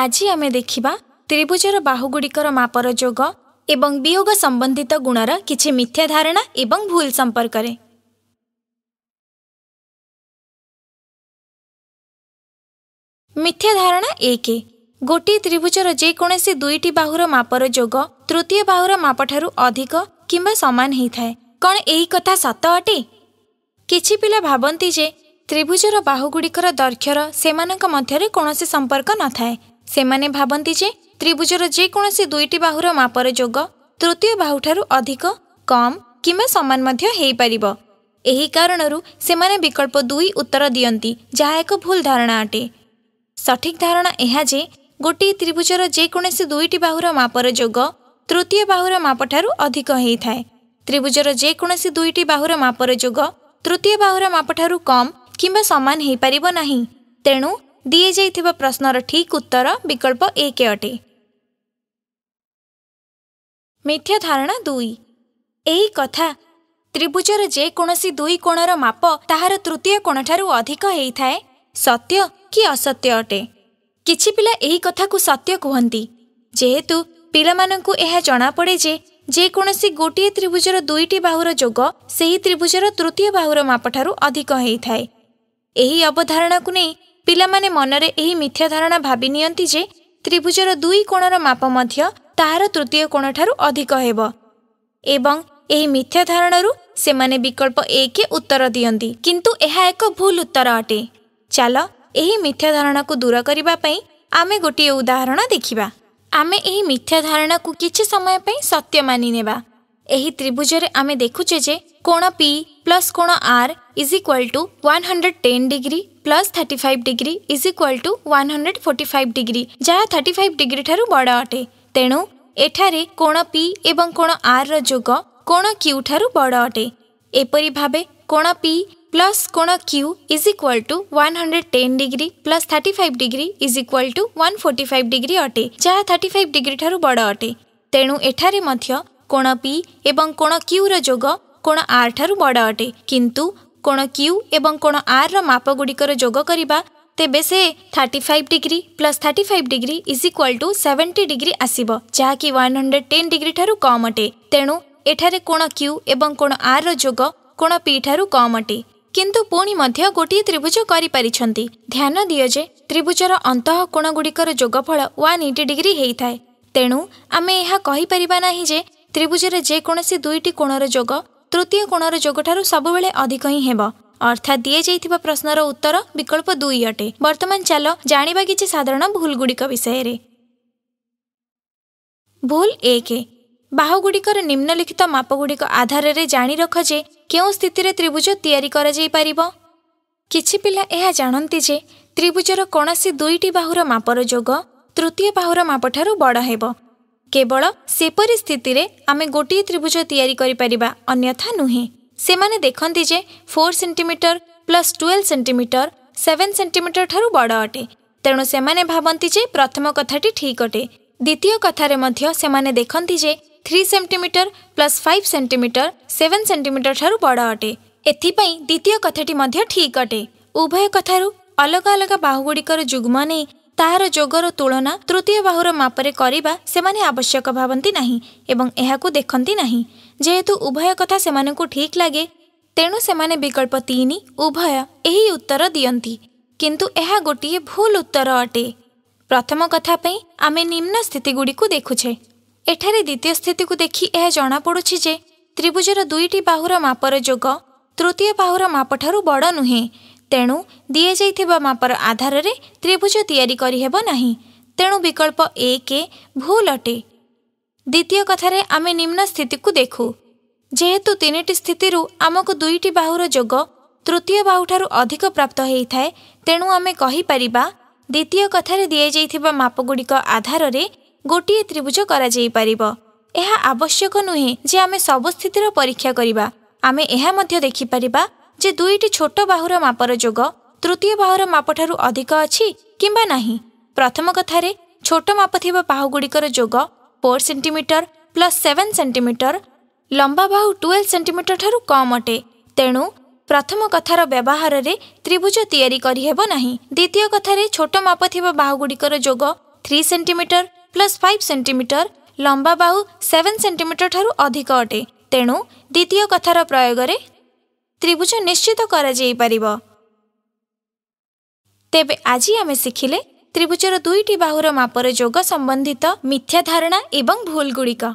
ଆଜି ଆମେ ଦେଖିବା ତ୍ରିଭୁଜର ବାହୁଗୁଡ଼ିକର ମାପର ଯୋଗ ଏବଂ ବିୟୋଗ ସମ୍ବନ୍ଧିତ ଗୁଣର କିଛି ମିଥ୍ୟା ଧାରଣା ଏବଂ ଭୁଲ ସମ୍ପର୍କରେ ମିଥ୍ୟା ଧାରଣା ଏକ ଗୋଟିଏ ତ୍ରିଭୁଜର ଯେକୌଣସି ଦୁଇଟି ବାହୁର ମାପର ଯୋଗ ତୃତୀୟ ବାହୁର ମାପଠାରୁ ଅଧିକ କିମ୍ବା ସମାନ ହୋଇଥାଏ କ'ଣ ଏହି କଥା ସତ ଅଟେ କିଛି ପିଲା ଭାବନ୍ତି ଯେ ତ୍ରିଭୁଜର ବାହୁଗୁଡ଼ିକର ଦୈର୍ଘ୍ୟର ସେମାନଙ୍କ ମଧ୍ୟରେ କୌଣସି ସମ୍ପର୍କ ନଥାଏ ସେମାନେ ଭାବନ୍ତି ଯେ ତ୍ରିଭୁଜର ଯେକୌଣସି ଦୁଇଟି ବାହୁର ମାପର ଯୋଗ ତୃତୀୟ ବାହୁଠାରୁ ଅଧିକ କମ୍ କିମ୍ବା ସମାନ ମଧ୍ୟ ହୋଇପାରିବ ଏହି କାରଣରୁ ସେମାନେ ବିକଳ୍ପ ଦୁଇ ଉତ୍ତର ଦିଅନ୍ତି ଯାହା ଏକ ଭୁଲ ଧାରଣା ଅଟେ ସଠିକ୍ ଧାରଣା ଏହା ଯେ ଗୋଟିଏ ତ୍ରିଭୁଜର ଯେକୌଣସି ଦୁଇଟି ବାହୁର ମାପର ଯୋଗ ତୃତୀୟ ବାହୁର ମାପଠାରୁ ଅଧିକ ହୋଇଥାଏ ତ୍ରିଭୁଜର ଯେକୌଣସି ଦୁଇଟି ବାହୁର ମାପର ଯୋଗ ତୃତୀୟ ବାହୁର ମାପଠାରୁ କମ୍ କିମ୍ବା ସମାନ ହୋଇପାରିବ ନାହିଁ ତେଣୁ ଦିଆଯାଇଥିବା ପ୍ରଶ୍ନର ଠିକ୍ ଉତ୍ତର ବିକଳ୍ପ ଏକ ଅଟେ ମିଥ୍ୟା ଧାରଣା ଦୁଇ ଏହି କଥା ତ୍ରିଭୁଜର ଯେକୌଣସି ଦୁଇ କୋଣର ମାପ ତାହାର ତୃତୀୟ କୋଣଠାରୁ ଅଧିକ ହୋଇଥାଏ ସତ୍ୟ କି ଅସତ୍ୟ ଅଟେ କିଛି ପିଲା ଏହି କଥାକୁ ସତ୍ୟ କୁହନ୍ତି ଯେହେତୁ ପିଲାମାନଙ୍କୁ ଏହା ଜଣାପଡ଼େ ଯେ ଯେକୌଣସି ଗୋଟିଏ ତ୍ରିଭୁଜର ଦୁଇଟି ବାହୁର ଯୋଗ ସେହି ତ୍ରିଭୁଜର ତୃତୀୟ ବାହୁର ମାପଠାରୁ ଅଧିକ ହୋଇଥାଏ ଏହି ଅବଧାରଣାକୁ ନେଇ ପିଲାମାନେ ମନରେ ଏହି ମିଥ୍ୟା ଧାରଣା ଭାବି ନିଅନ୍ତି ଯେ ତ୍ରିଭୁଜର ଦୁଇ କୋଣର ମାପ ମଧ୍ୟ ତାହାର ତୃତୀୟ କୋଣଠାରୁ ଅଧିକ ହେବ ଏବଂ ଏହି ମିଥ୍ୟା ଧାରଣାରୁ ସେମାନେ ବିକଳ୍ପ ଏକ ଉତ୍ତର ଦିଅନ୍ତି କିନ୍ତୁ ଏହା ଏକ ଭୁଲ ଉତ୍ତର ଅଟେ ଚାଲ ଏହି ମିଥ୍ୟା ଧାରଣାକୁ ଦୂର କରିବା ପାଇଁ ଆମେ ଗୋଟିଏ ଉଦାହରଣ ଦେଖିବା ଆମେ ଏହି ମିଥ୍ୟା ଧାରଣାକୁ କିଛି ସମୟ ପାଇଁ ସତ୍ୟ ମାନିନେବା ଏହି ତ୍ରିଭୁଜରେ ଆମେ ଦେଖୁଛେ ଯେ କୋଣ ପି ପ୍ଲସ୍ କୋଣ R is equal to one hundred ten degree plus thirty five degree is equal to one hundred forty five degree ଯାହା ଥାର୍ଟି ଫାଇଭ୍ ଡିଗ୍ରୀ ଠାରୁ ବଡ଼ ଅଟେ ତେଣୁ ଏଠାରେ କୋଣ ପି ଏବଂ କୋଣ ଆର୍ର ଯୋଗ କୋଣ କ୍ୟୁ ଠାରୁ ବଡ଼ ଅଟେ ଏପରି ଭାବେ କୋଣ ପି ପ୍ଲସ୍ କୋଣ Q is equal to one hundred ten degree plus thirty five degree is equal to one forty five degree ଅଟେ ଯାହା ଥାର୍ଟି ଫାଇଭ୍ ଡିଗ୍ରୀ ଠାରୁ ବଡ଼ ଅଟେ ତେଣୁ ଏଠାରେ ମଧ୍ୟ কোণ পি এবং কোণ কিউর যোগ কোণ আর ঠারু বড় অটে কিন্তু কোণ কিউ এবং কোণ আর্র মাপগুড়িকর ଯୋଗ କରିବା ତେବେ ସେ thirty five degree plus thirty five degree is equal to seventy degree ଆସିବ ଯାହାକି ୱାନ୍ ହଣ୍ଡ୍ରେଡ୍ ଟେନ୍ ଡିଗ୍ରୀ ଠାରୁ କମ୍ ଅଟେ ତେଣୁ ଏଠାରେ କୋଣ କ୍ୟୁ ଏବଂ କୋଣ ଆର୍ର ଯୋଗ କୋଣ ପି ଠାରୁ କମ୍ ଅଟେ କିନ୍ତୁ ପୁଣି ମଧ୍ୟ ଗୋଟିଏ ତ୍ରିଭୁଜ କରିପାରିଛନ୍ତି ଧ୍ୟାନ ଦିଅ ଯେ ତ୍ରିଭୁଜର ଅନ୍ତଃକୋଣଗୁଡ଼ିକର ଯୋଗଫଳ ୱାନ୍ ଏଇଟି ଡିଗ୍ରୀ ହେଇଥାଏ ତେଣୁ ଆମେ ଏହା କହିପାରିବା ନାହିଁ ଯେ ତ୍ରିଭୁଜର ଯେକୌଣସି ଦୁଇଟି କୋଣର ଯୋଗ ତୃତୀୟ କୋଣର ଯୋଗଠାରୁ ସବୁବେଳେ ଅଧିକ ହିଁ ହେବ ଅର୍ଥାତ୍ ଦିଆଯାଇଥିବା ପ୍ରଶ୍ନର ଉତ୍ତର ବିକଳ୍ପ ଦୁଇ ଅଟେ ବର୍ତ୍ତମାନ ଚାଲ ଜାଣିବା କିଛି ସାଧାରଣ ଭୁଲଗୁଡ଼ିକ ବିଷୟରେ ଭୁଲ ଏକ ବାହୁଗୁଡ଼ିକର ନିମ୍ନଲିଖିତ ମାପଗୁଡ଼ିକ ଆଧାରରେ ଜାଣି ରଖ ଯେ କେଉଁ ସ୍ଥିତିରେ ତ୍ରିଭୁଜ ତିଆରି କରାଯାଇପାରିବ କିଛି ପିଲା ଏହା ଜାଣନ୍ତି ଯେ ତ୍ରିଭୁଜର କୌଣସି ଦୁଇଟି ବାହୁର ମାପର ଯୋଗ ତୃତୀୟ ବାହୁର ମାପଠାରୁ ବଡ଼ ହେବ କେବଳ ସେପରି ସ୍ଥିତିରେ ଆମେ ଗୋଟିଏ ତ୍ରିଭୁଜ ତିଆରି କରିପାରିବା ଅନ୍ୟଥା ନୁହେଁ ସେମାନେ ଦେଖନ୍ତି ଯେ four centimetre plus twelve centimetre seven centimetre ଠାରୁ ବଡ଼ ଅଟେ ତେଣୁ ସେମାନେ ଭାବନ୍ତି ଯେ ପ୍ରଥମ କଥାଟି ଠିକ୍ ଅଟେ ଦ୍ୱିତୀୟ କଥାରେ ମଧ୍ୟ ସେମାନେ ଦେଖନ୍ତି ଯେ three centimetre plus five centimetre seven centimetre ଠାରୁ ବଡ଼ ଅଟେ ଏଥିପାଇଁ ଦ୍ୱିତୀୟ କଥାଟି ମଧ୍ୟ ଠିକ୍ ଅଟେ ଉଭୟ କଥାରୁ ଅଲଗା ଅଲଗା ବାହୁଗୁଡ଼ିକର ଯୁଗ୍ମ ନେଇ ତାହାର ଯୋଗର ତୁଳନା ତୃତୀୟ ବାହୁର ମାପରେ କରିବା ସେମାନେ ଆବଶ୍ୟକ ଭାବନ୍ତି ନାହିଁ ଏବଂ ଏହାକୁ ଦେଖନ୍ତି ନାହିଁ ଯେହେତୁ ଉଭୟ କଥା ସେମାନଙ୍କୁ ଠିକ୍ ଲାଗେ ତେଣୁ ସେମାନେ ବିକଳ୍ପ ତିନି ଉଭୟ ଏହି ଉତ୍ତର ଦିଅନ୍ତି କିନ୍ତୁ ଏହା ଗୋଟିଏ ଭୁଲ ଉତ୍ତର ଅଟେ ପ୍ରଥମ କଥା ପାଇଁ ଆମେ ନିମ୍ନ ସ୍ଥିତିଗୁଡ଼ିକୁ ଦେଖୁଛେ ଏଠାରେ ଦ୍ୱିତୀୟ ସ୍ଥିତିକୁ ଦେଖି ଏହା ଜଣାପଡ଼ୁଛି ଯେ ତ୍ରିଭୁଜର ଦୁଇଟି ବାହୁର ମାପର ଯୋଗ ତୃତୀୟ ବାହୁର ମାପଠାରୁ ବଡ଼ ନୁହେଁ ତେଣୁ ଦିଆଯାଇଥିବା ମାପର ଆଧାରରେ ତ୍ରିଭୁଜ ତିଆରି କରିହେବ ନାହିଁ ତେଣୁ ବିକଳ୍ପ ଏକ ଭୁଲ ଅଟେ ଦ୍ୱିତୀୟ କଥାରେ ଆମେ ନିମ୍ନ ସ୍ଥିତିକୁ ଦେଖୁ ଯେହେତୁ ତିନିଟି ସ୍ଥିତିରୁ ଆମକୁ ଦୁଇଟି ବାହୁର ଯୋଗ ତୃତୀୟ ବାହୁଠାରୁ ଅଧିକ ପ୍ରାପ୍ତ ହୋଇଥାଏ ତେଣୁ ଆମେ କହିପାରିବା ଦ୍ୱିତୀୟ କଥାରେ ଦିଆଯାଇଥିବା ମାପଗୁଡ଼ିକ ଆଧାରରେ ଗୋଟିଏ ତ୍ରିଭୁଜ କରାଯାଇପାରିବ ଏହା ଆବଶ୍ୟକ ନୁହେଁ ଯେ ଆମେ ସବୁ ସ୍ଥିତିର ପରୀକ୍ଷା କରିବା ଆମେ ଏହା ମଧ୍ୟ ଦେଖିପାରିବା ଯେ ଦୁଇଟି ଛୋଟ ବାହୁର ମାପର ଯୋଗ ତୃତୀୟ ବାହୁର ମାପଠାରୁ ଅଧିକ ଅଛି କିମ୍ବା ନାହିଁ ପ୍ରଥମ କଥାରେ ଛୋଟ ମାପ ଥିବା ବାହୁଗୁଡ଼ିକର ଯୋଗ four centimetre plus seven centimetre ଲମ୍ବା ବାହୁ ଟୁଏଲ୍ଭ ସେଣ୍ଟିମିଟର ଠାରୁ କମ୍ ଅଟେ ତେଣୁ ପ୍ରଥମ କଥାର ବ୍ୟବହାରରେ ତ୍ରିଭୁଜ ତିଆରି କରିହେବ ନାହିଁ ଦ୍ୱିତୀୟ କଥାରେ ଛୋଟ ମାପ ଥିବା ବାହୁଗୁଡ଼ିକର ଯୋଗ three centimetre plus five centimetre ଲମ୍ବା ବାହୁ ସେଭେନ୍ ସେଣ୍ଟିମିଟର ଠାରୁ ଅଧିକ ଅଟେ ତେଣୁ ଦ୍ୱିତୀୟ କଥାର ପ୍ରୟୋଗରେ ତ୍ରିଭୁଜ ନିଶ୍ଚିତ କରାଯାଇପାରିବ ତେବେ ଆଜି ଆମେ ଶିଖିଲେ ତ୍ରିଭୁଜର ଦୁଇଟି ବାହୁର ମାପର ଯୋଗ ସମ୍ବନ୍ଧିତ ମିଥ୍ୟା ଧାରଣା ଏବଂ ଭୁଲ ଗୁଡ଼ିକ